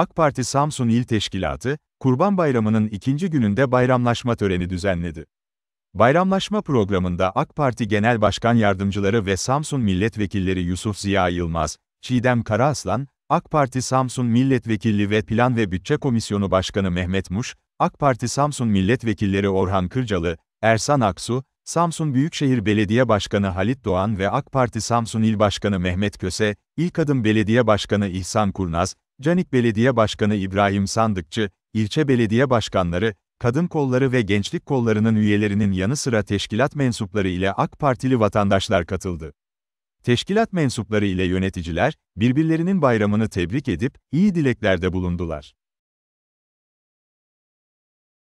AK Parti Samsun İl Teşkilatı, Kurban Bayramı'nın ikinci gününde bayramlaşma töreni düzenledi. Bayramlaşma programında AK Parti Genel Başkan Yardımcıları ve Samsun Milletvekilleri Yusuf Ziya Yılmaz, Çiğdem Karaaslan, AK Parti Samsun Milletvekili ve Plan ve Bütçe Komisyonu Başkanı Mehmet Muş, AK Parti Samsun Milletvekilleri Orhan Kırcalı, Ersan Aksu, Samsun Büyükşehir Belediye Başkanı Halit Doğan ve AK Parti Samsun İl Başkanı Mehmet Köse, İlk Adım Belediye Başkanı İhsan Kurnaz, Canik Belediye Başkanı İbrahim Sandıkçı, ilçe belediye başkanları, kadın kolları ve gençlik kollarının üyelerinin yanı sıra teşkilat mensupları ile AK Partili vatandaşlar katıldı. Teşkilat mensupları ile yöneticiler, birbirlerinin bayramını tebrik edip, iyi dileklerde bulundular.